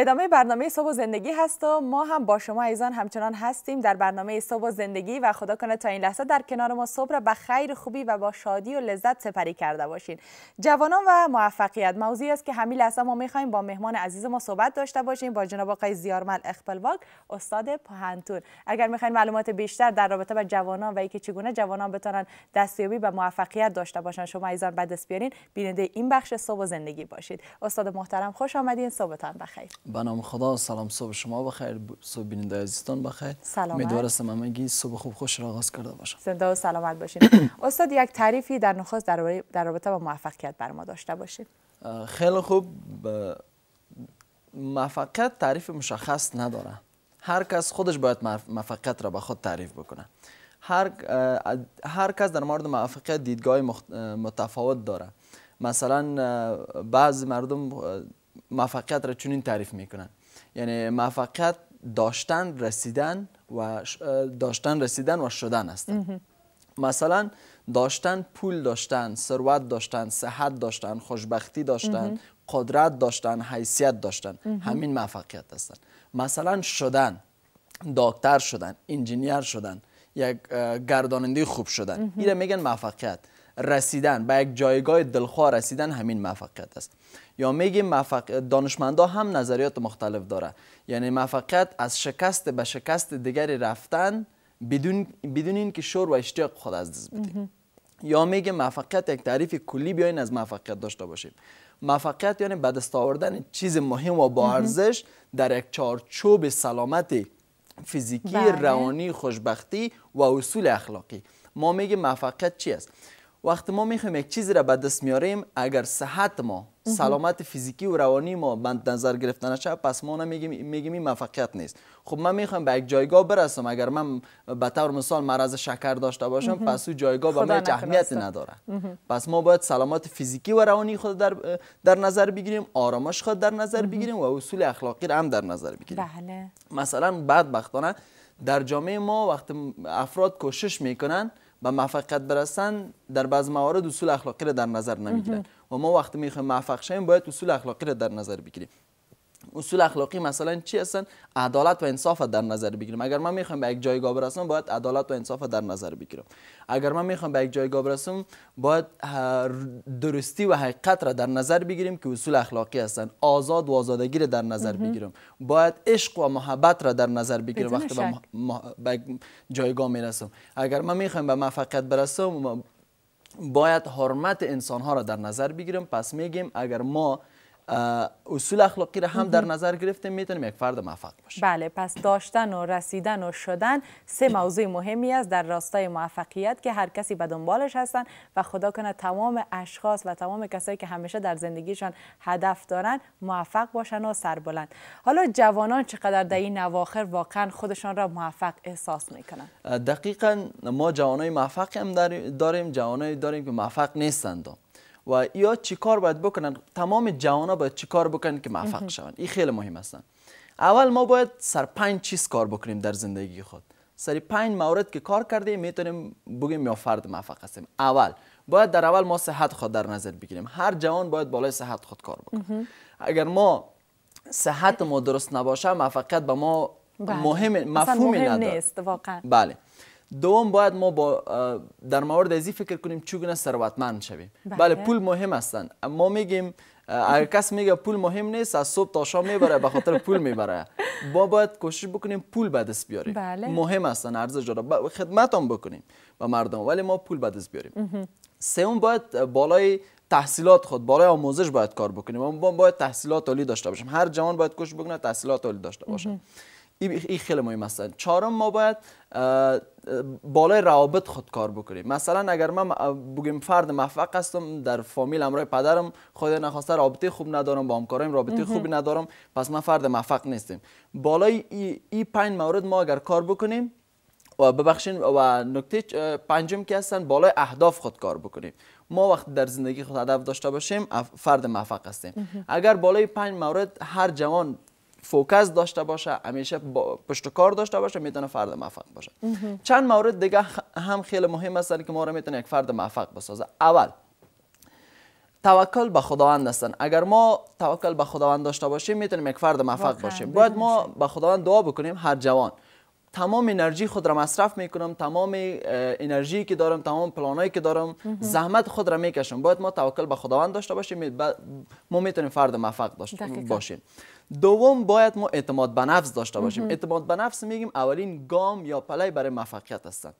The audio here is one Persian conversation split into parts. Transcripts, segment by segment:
ادامه برنامه صبح و زندگی هست و ما هم با شما ایزان همچنان هستیم در برنامه صبح و زندگی و خدا کنه تا این لحظه در کنار ما صبح را به خیر خوبی و با شادی و لذت سپری کرده باشین جوانان و موفقیت موضوعی است که همین لحظه ما میخوایم با مهمان عزیز ما صحبت داشته باشیم با جناب آقای زیارمل اخپلواگ استاد پهنتون اگر میخواین معلومات بیشتر در رابطه با جوانان و اینکه چگونه جوانان بتونن دستیابی به موفقیت داشته باشن شما ایزان بعد از بیارین بیننده این بخش صبح و زندگی باشید استاد محترم خوش آمدین صبحتان بخیر به نام خدا سلام صبح شما بخیر صبح بیننده عزیزتان بخیر امیدوارم همگی صبح خوب خوش را آغاز کرده باشم زنده و سلامت باشین استاد یک تعریفی در نخواست در, رابطه با موفقیت بر ما داشته باشید خیلی خوب موفقیت تعریف مشخص نداره هر کس خودش باید موفقیت را به خود تعریف بکنه هر هر کس در مورد موفقیت دیدگاه متفاوت داره مثلا بعضی مردم موفقیت را چنین تعریف میکنن یعنی موفقیت داشتن رسیدن و داشتن رسیدن و شدن است مثلا داشتن پول داشتن ثروت داشتن صحت داشتن خوشبختی داشتن قدرت داشتن حیثیت داشتن همین موفقیت هستند مثلا شدن دکتر شدن انجینیر شدن یک گرداننده خوب شدن اینا میگن موفقیت رسیدن به یک جایگاه دلخواه رسیدن همین موفقیت است یا میگیم موفق دانشمندا هم نظریات مختلف داره یعنی موفقیت از شکست به شکست دیگری رفتن بدون بدون اینکه شور و اشتیاق خود از دست بده یا میگه موفقیت یک تعریف کلی بیاین از موفقیت داشته باشیم موفقیت یعنی به دست آوردن چیز مهم و با ارزش در یک چارچوب سلامت فیزیکی بله. روانی خوشبختی و اصول اخلاقی ما میگیم موفقیت چی است وقتی ما میخوایم یک چیزی را به دست میاریم اگر صحت ما سلامت فیزیکی و روانی ما بند نظر گرفته نشه پس ما نمیگیم میگیم این موفقیت نیست خب من میخوام به یک جایگاه برسم اگر من به طور مثال مرض شکر داشته باشم پس او جایگاه به من اهمیتی نداره پس ما باید سلامت فیزیکی و روانی خود در در نظر بگیریم آرامش خود در نظر بگیریم و اصول اخلاقی را هم در نظر بگیریم بله مثلا بدبختانه در جامعه ما وقتی افراد کوشش میکنن به موفقیت برسن در بعض موارد اصول اخلاقی را در نظر نمیگیرن و ما وقتی میخوایم موفق شیم باید اصول اخلاقی را در نظر بگیریم اصول اخلاقی مثلا چی هستن عدالت و انصاف در نظر بگیریم اگر من میخوام به یک جایگاه برسم باید عدالت و انصاف در نظر بگیرم اگر من میخوام به یک جایگاه برسم باید درستی و حقیقت را در نظر بگیریم که اصول اخلاقی هستن آزاد و آزادگی را در نظر بگیرم باید عشق و محبت را در نظر بگیرم وقتی به, مح... جایگاه میرسم اگر من میخوام به موفقیت برسم باید حرمت انسان ها را در نظر بگیرم پس میگیم اگر ما اصول اخلاقی را هم در نظر گرفتیم میتونیم یک فرد موفق باشیم بله پس داشتن و رسیدن و شدن سه موضوع مهمی است در راستای موفقیت که هر کسی به دنبالش هستن و خدا کنه تمام اشخاص و تمام کسایی که همیشه در زندگیشان هدف دارن موفق باشن و سربلند حالا جوانان چقدر در این نواخر واقعا خودشان را موفق احساس میکنن دقیقا ما جوانای موفق هم داریم جوانایی داریم که موفق نیستند و یا چیکار باید بکنن تمام جوانا باید چیکار کار بکنن که موفق شون این خیلی مهم است اول ما باید سر پنج چیز کار بکنیم در زندگی خود سر پنج مورد که کار کرده میتونیم بگیم یا فرد موفق هستیم اول باید در اول ما صحت خود در نظر بگیریم هر جوان باید بالای صحت خود کار بکنه اگر ما صحت ما درست نباشه موفقیت به ما بله. مهم مفهومی نداره بله دوم باید ما با در مورد ازی فکر کنیم چگونه ثروتمند شویم بله. بله، پول مهم هستند ما میگیم اگر کس میگه پول مهم نیست از صبح تا شام میبره به خاطر پول میبره ما باید کوشش بکنیم پول به دست بیاریم بله. مهم هستن ارزش داره خدمت هم بکنیم به مردم ولی ما پول به دست بیاریم سوم باید بالای تحصیلات خود بالای آموزش باید کار بکنیم ما باید تحصیلات عالی داشته باشیم هر جوان باید کوشش بکنه تحصیلات عالی داشته باشه این خیلی مهم است چهارم ما باید بالای روابط خود کار بکنیم مثلا اگر من بگیم فرد موفق هستم در فامیل امرای پدرم خدا نخواسته رابطه خوب ندارم با همکارایم رابطه خوبی ندارم پس من فرد موفق نیستیم بالای این پنج مورد ما اگر کار بکنیم و ببخشین و نکته پنجم که هستن بالای اهداف خود کار بکنیم ما وقت در زندگی خود هدف داشته باشیم فرد موفق هستیم اگر بالای پنج مورد هر جوان فوکس داشته باشه همیشه با پشت کار داشته باشه میتونه فرد موفق باشه چند مورد دیگه هم خیلی مهم هستن که ما رو میتونه یک فرد موفق بسازه اول توکل به خداوند هستن اگر ما توکل به خداوند داشته باشیم میتونیم یک فرد موفق باشیم باید ما به خداوند دعا بکنیم هر جوان تمام انرژی خود را مصرف میکنم تمام انرژی که دارم تمام پلانایی که دارم زحمت خود را میکشم باید ما توکل به خداوند داشته باشیم ما میتونیم فرد موفق داشته باشیم دوم باید ما اعتماد به نفس داشته باشیم اعتماد به نفس میگیم اولین گام یا پله برای موفقیت هستن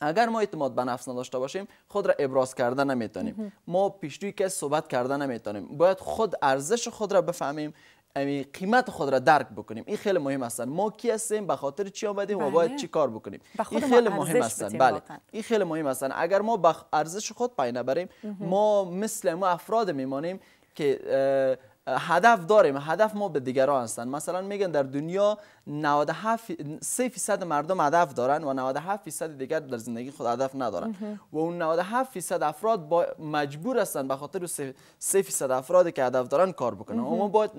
اگر ما اعتماد به نفس نداشته باشیم خود را ابراز کرده نمیتونیم ما پیش روی کس صحبت کرده نمیتونیم باید خود ارزش خود را بفهمیم امی یعنی قیمت خود را درک بکنیم این خیلی مهم است ما کی هستیم به خاطر چی آمدیم و باید بله. چی کار بکنیم بله. این خیلی مهم است بله این خیلی مهم است اگر ما به ارزش خود پای نبریم ما مثل ما افراد میمانیم که هدف داریم هدف ما به دیگران هستن مثلا میگن در دنیا 97 3 فیصد مردم هدف دارن و 97 فیصد دیگر در زندگی خود هدف ندارن و اون 97 فیصد افراد با مجبور هستند به خاطر 3 فیصد افرادی که هدف دارن کار بکنن ما باید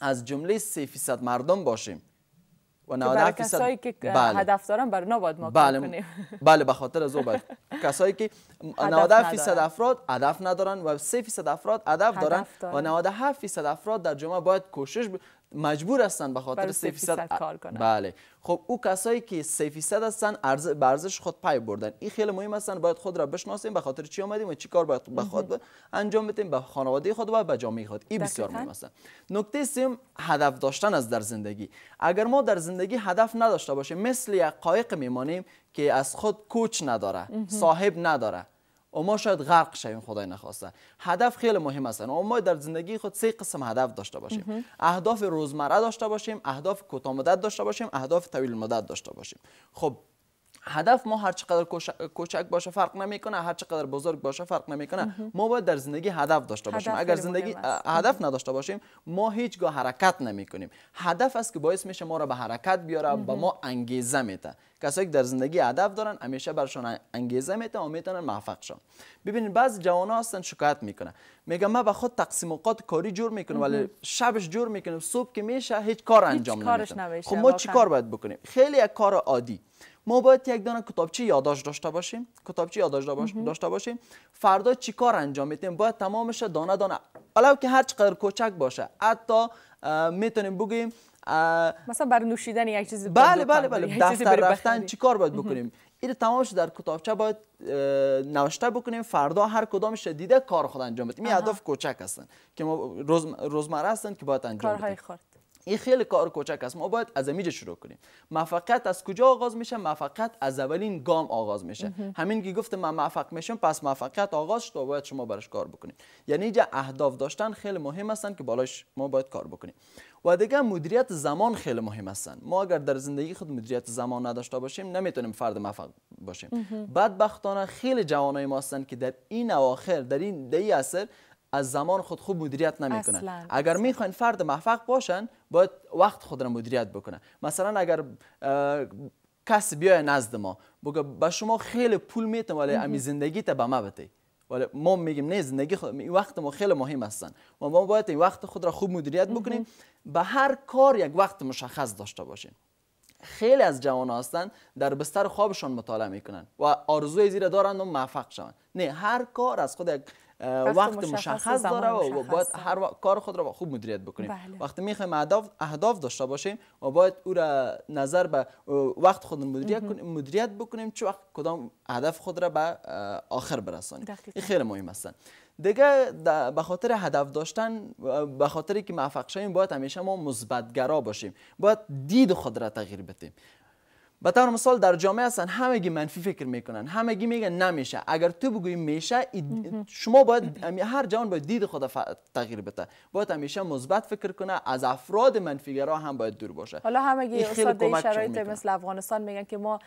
از جمله 3 فیصد مردم باشیم و 90 کسایی که بله. هدف دارن بر نباید ما بله. کنیم بله به خاطر از بعد کسایی که 97 فیصد افراد هدف ندارن و 3 فیصد افراد هدف دارن, و 97 فیصد افراد در جمعه باید کوشش ب... مجبور هستن به خاطر فیصد کار کنن بله خب او کسایی که 3 فیصد هستن خود پای بردن این خیلی مهم هستن باید خود را بشناسیم به خاطر چی اومدیم و چی کار باید به خود انجام بدیم به خانواده خود و به جامعه خود این بسیار مهم هستن نکته سیم هدف داشتن از در زندگی اگر ما در زندگی هدف نداشته باشیم مثل یک قایق میمانیم که از خود کوچ نداره صاحب نداره ما شاید غرق شویم خدای نخواسته هدف خیلی مهم است یعنی ما در زندگی خود سه قسم هدف داشته باشیم اهداف روزمره داشته باشیم اهداف کوتاه مدت داشته باشیم اهداف طویل مدت داشته باشیم خب هدف ما هر چقدر کوچک باشه فرق نمیکنه هر چقدر بزرگ باشه فرق نمیکنه ما باید در زندگی هدف داشته باشیم اگر زندگی هدف نداشته باشیم ما هیچگاه حرکت نمیکنیم هدف است که باعث میشه ما را به حرکت بیاره به ما انگیزه میده کسایی که در زندگی هدف دارن همیشه برشون انگیزه میده و میتونن موفق شون. ببینید بعض جوان هستن شکایت میکنن. میگه من به خود تقسیم اوقات کاری جور میکنم ولی شبش جور میکنم صبح که میشه هیچ کار انجام نمیدم خب ما چیکار باید بکنیم خیلی کار عادی ما باید یک دانه کتابچه یادداشت داشته باشیم کتابچه یادداشت داشته باشیم فردا کار انجام میدیم باید تمامش دانه دانه علاوه که هر چقدر کوچک باشه حتی میتونیم بگیم مثلا بر نوشیدن یک چیز بله بله بله دفتر رفتن چیکار باید بکنیم این تمامش در کتابچه باید نوشته بکنیم فردا هر کدامش دیده کار خود انجام بدیم این اهداف کوچک هستن که ما روزمره هستن که باید انجام بدیم این خیلی کار کوچک است ما باید از امیج شروع کنیم موفقیت از کجا آغاز میشه موفقیت از اولین گام آغاز میشه همین که گفتم من موفق میشم پس موفقیت آغاز شد باید شما برش کار بکنید یعنی اینجا اهداف داشتن خیلی مهم هستن که بالاش ما باید کار بکنیم و دیگه مدیریت زمان خیلی مهم هستن ما اگر در زندگی خود مدیریت زمان نداشته باشیم نمیتونیم فرد موفق باشیم بدبختانه خیلی جوانای ما هستن که در این اواخر در این دی اثر از زمان خود خوب مدیریت نمیکنن اگر میخواین فرد موفق باشن باید وقت خود را مدیریت بکنه مثلا اگر کس بیای نزد ما بگه به شما خیلی پول میتم ولی امی زندگی تا به ما بده ولی ما میگیم نه زندگی خود وقت ما خیلی مهم هستن ما باید این وقت خود را خوب مدیریت بکنیم به هر کار یک وقت مشخص داشته باشیم خیلی از جوان هستن در بستر خوابشان مطالعه میکنن و آرزوی زیرا دارن و موفق شوند نه هر کار از خود یک وقت مشخص داره و باید هر کار خود را خوب مدیریت بکنیم بله. وقتی میخوایم اهداف اهداف داشته باشیم و باید او را نظر به وقت خود مدیریت کنیم مدیریت بکنیم چه وقت کدام هدف خود را به آخر برسانیم این خیلی مهم هستن دیگه به خاطر هدف داشتن به خاطری که موفق شویم باید همیشه ما مثبت باشیم باید دید خود را تغییر بدیم به طور مثال در جامعه هستن همگی منفی فکر میکنن همگی میگن نمیشه اگر تو بگوی میشه شما باید هر جوان باید دید خود تغییر بده باید همیشه مثبت فکر کنه از افراد گرا هم باید دور باشه حالا همگی استاد شرایط مثل افغانستان میگن که ما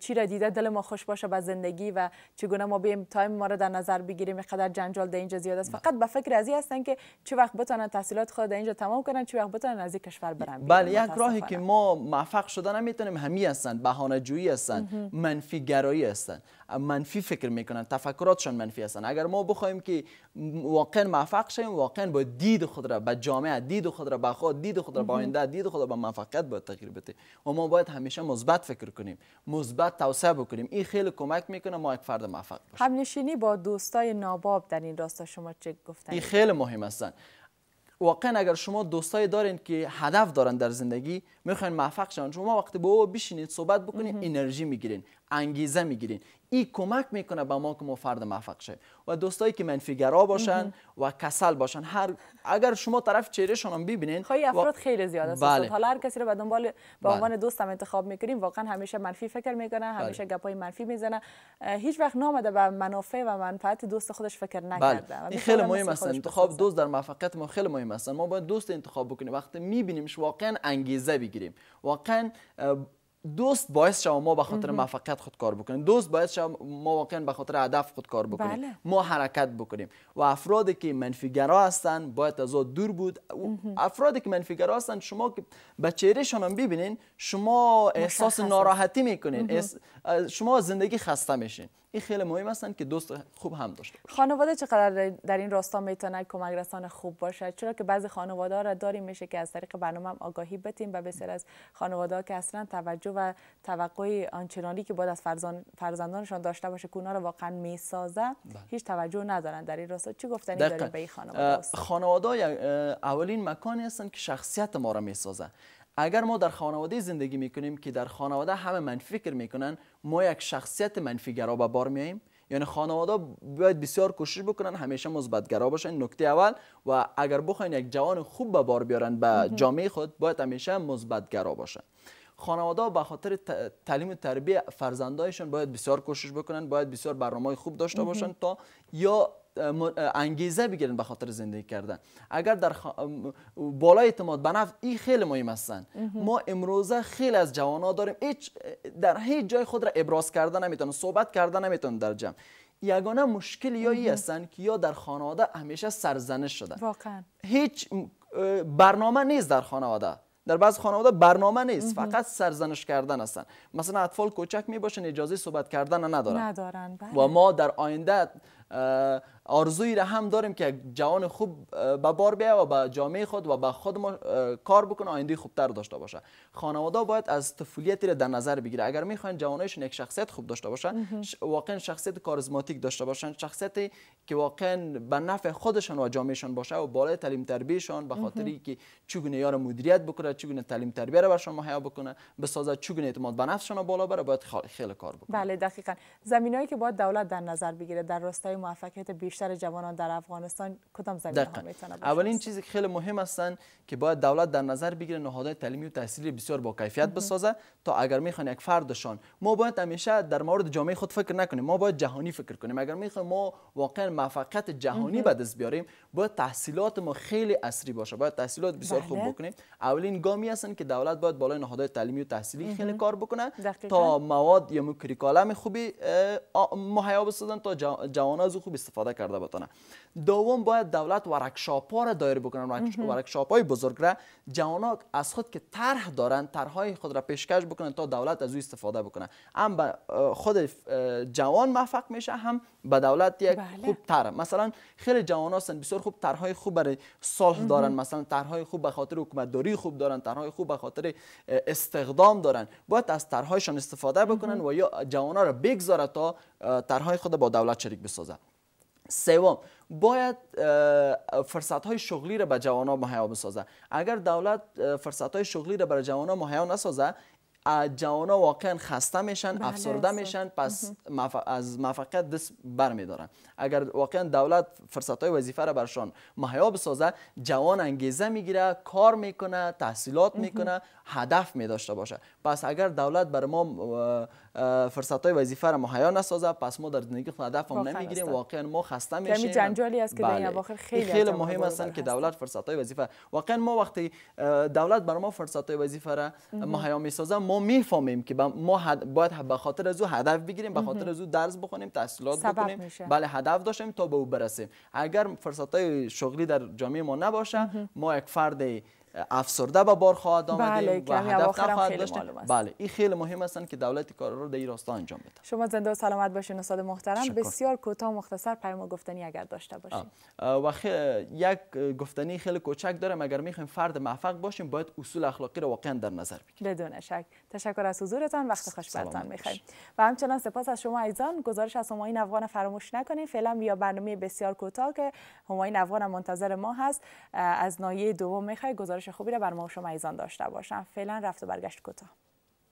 چی را دیده دل ما خوش باشه با زندگی و چگونه ما بیم تایم ما را در نظر بگیریم قدر جنجال در اینجا زیاد است فقط به فکر ازی هستن که چه وقت بتونن تحصیلات خود اینجا تمام کنن چه وقت بتونن از کشور برن بله یک راهی که ما موفق شده نمیتونیم همی هستن هستند بهانه جویی هستند منفی گرایی هستند منفی فکر میکنن تفکراتشان منفی هستند. اگر ما بخوایم که واقعا موفق شیم واقعا با دید خود را به جامعه دید خود را به خود دید خود را به آینده دید خود را به موفقیت باید تغییر بده و ما باید همیشه مثبت فکر کنیم مثبت توسعه بکنیم این خیلی کمک میکنه ما یک فرد موفق باشیم همنشینی با دوستای ناباب در این راستا شما چه گفتن این خیلی مهم هستند. واقعا اگر شما دوستایی دارین که هدف دارن در زندگی میخواین موفق شون شما وقتی با او بشینید صحبت بکنید انرژی میگیرین انگیزه میگیرین این کمک میکنه به ما که ما فرد موفق شه و دوستایی که منفیگرا باشن و کسل باشن هر اگر شما طرف چهرهشون هم ببینین خیلی خب، افراد خیلی زیاد است بله. حالا هر کسی رو به دنبال به عنوان بله. دوست هم انتخاب میکنیم واقعا همیشه منفی فکر میکنه بله. همیشه بله. گپای منفی میزنه هیچ وقت نامده به منافع و منفعت دوست خودش فکر نکرده بله. این خیلی مهم است انتخاب دوست در موفقیت ما خیلی مهم است ما باید دوست انتخاب بکنیم وقتی میبینیمش واقعا انگیزه بگیریم واقعا دوست باعث شما ما به خاطر موفقیت خود کار بکنیم دوست باید شما ما واقعا به خاطر هدف خود کار بکنیم بله. ما حرکت بکنیم و افرادی که گرا هستند، باید از دور بود افرادی که گرا هستند، شما که به چهره هم ببینین شما احساس ناراحتی میکنین شما زندگی خسته میشین این خیلی مهم هستن که دوست خوب هم داشته باشه خانواده چقدر در این راستا میتونه کمک رسان خوب باشه؟ چرا که بعضی خانواده را داریم میشه که از طریق برنامه آگاهی بتیم و بسیار از خانواده که اصلا توجه و توقعی آنچنانی که باید از فرزان، فرزندانشان داشته باشه که رو واقعا میسازه بله. هیچ توجه ندارن در این راستا چی گفتنی دارید به این خانواده خانواده اولین مکانی هستن که شخصیت ما را میسازه اگر ما در خانواده زندگی میکنیم که در خانواده همه منفی فکر میکنن ما یک شخصیت گرا به بار میاییم یعنی خانواده باید بسیار کوشش بکنن همیشه مثبتگرا باشن نکته اول و اگر بخواین یک جوان خوب به بار بیارن به جامعه خود باید همیشه مثبتگرا باشن خانواده ها به خاطر تعلیم و تربیت فرزندایشون باید بسیار کوشش بکنن باید بسیار برنامه خوب داشته باشن تا یا انگیزه بگیرن به خاطر زندگی کردن اگر در خ... بالا اعتماد به این خیلی مهم هستن ما امروزه خیلی از ها داریم هیچ در هیچ جای خود را ابراز کردن نمیتونن صحبت کردن نمیتونن در جمع یگانه مشکل یا هستن که یا در خانواده همیشه سرزنش شدن واقعا هیچ برنامه نیست در خانواده در بعض خانواده برنامه نیست فقط سرزنش کردن هستن مثلا اطفال کوچک می باشن اجازه صحبت کردن ندارن, ندارن بله. و ما در آینده ارزوی را هم داریم که جوان خوب به بار بیا و به جامعه خود و به خود ما کار بکنه آینده خوبتر داشته باشه خانواده باید از طفولیت را در نظر بگیره اگر میخواین جوانایشون یک شخصیت خوب داشته باشن واقعا شخصیت کاریزماتیک داشته باشن شخصیتی که واقعا به نفع خودشان و جامعهشان باشه و بالای تعلیم تربیشان، به خاطری که چگونه یار مدیریت بکنه چگونه تعلیم تربیت را برشان مهیا بکنه بسازه چگونه اعتماد به نفسشان بالا بره باید خیلی کار بکنه بله دقیقاً زمینایی که باید دولت در نظر بگیره در راستای موفقیت بیشتر جوانان در افغانستان کدام زمینه ها میتونه باشه اولین چیزی که خیلی مهم هستن که باید دولت در نظر بگیره نهادهای تعلیمی و تحصیلی بسیار با کیفیت بسازه تا اگر میخوان یک فردشان ما باید همیشه در مورد جامعه خود فکر نکنیم ما باید جهانی فکر کنیم اگر میخوایم ما واقعا موفقیت جهانی به دست بیاریم باید تحصیلات ما خیلی اصری باشه باید تحصیلات بسیار خوب بله. بکنیم اولین گامی هستن که دولت باید بالای نهادهای تعلیمی و تحصیلی خیلی کار بکنه تا مواد یا کریکولم خوبی مهیا بسازن تا جوانان از او خوب استفاده کرده بتانه دوم باید دولت ورکشاپ ها را دایر بکنن ورکشاپ های بزرگ را جوانان از خود که طرح دارن طرحهای خود را پیشکش بکنن تا دولت از او استفاده بکنه هم خود جوان موفق میشه هم به دولت یک بله. خوب طرح مثلا خیلی جوان هستن بسیار خوب طرحهای خوب برای صلح دارن مثلا طرحهای خوب به خاطر حکومت داری خوب دارن طرحهای خوب به خاطر استخدام دارن باید از طرحهایشان استفاده بکنن و یا جوانان را بگذاره تا طرحهای خود با دولت شریک بسازن سوم باید فرصت های شغلی را به جوانان مهیا بسازه اگر دولت فرصت های شغلی را برای جوانان مهیا نسازه جوانا واقعا خسته میشن بله، افسرده میشن پس از موفقیت دست بر میدارن اگر واقعا دولت فرصت های وظیفه را برشان مهیا بسازه جوان انگیزه میگیره کار میکنه تحصیلات میکنه هدف می داشته باشه پس اگر دولت بر ما فرصت های وظیفه را مهیا نسازه پس ما در زندگی خود هدف هم نمیگیریم واقعا ما خسته یعنی میشیم کمی جنجالی است که بله. در خیلی خیلی مهم است که دولت فرصت های وظیفه واقعا ما وقتی دولت بر ما فرصت های وظیفه را مهیا میسازه ما میفهمیم که ما باید به خاطر از هدف بگیریم به خاطر از درس بخونیم تحصیلات بکنیم بله هدف داشتیم تا به او برسیم اگر فرصت های شغلی در جامعه ما نباشه ما یک فرد افسرده به بار خواهد آمده بله، و هدف خواهد داشته بله این خیلی مهم هستند که دولت کار رو در این راستا انجام بده شما زنده و سلامت باشین استاد محترم شکر. بسیار کوتاه مختصر پیام گفتنی اگر داشته باشین و خی... یک گفتنی خیلی کوچک دارم اگر میخوایم فرد موفق باشیم باید اصول اخلاقی رو واقعا در نظر بگیریم بدون شک تشکر از حضورتان وقت خوش برتان میخوایم و همچنان سپاس از شما ایزان گزارش از همایون افغان فراموش نکنید فعلا بیا برنامه بسیار کوتاه که همایون افغان منتظر ما هست از نایه دوم میخوای گزارش خوبی را بر ما و شما داشته باشم فعلا رفت و برگشت کوتاه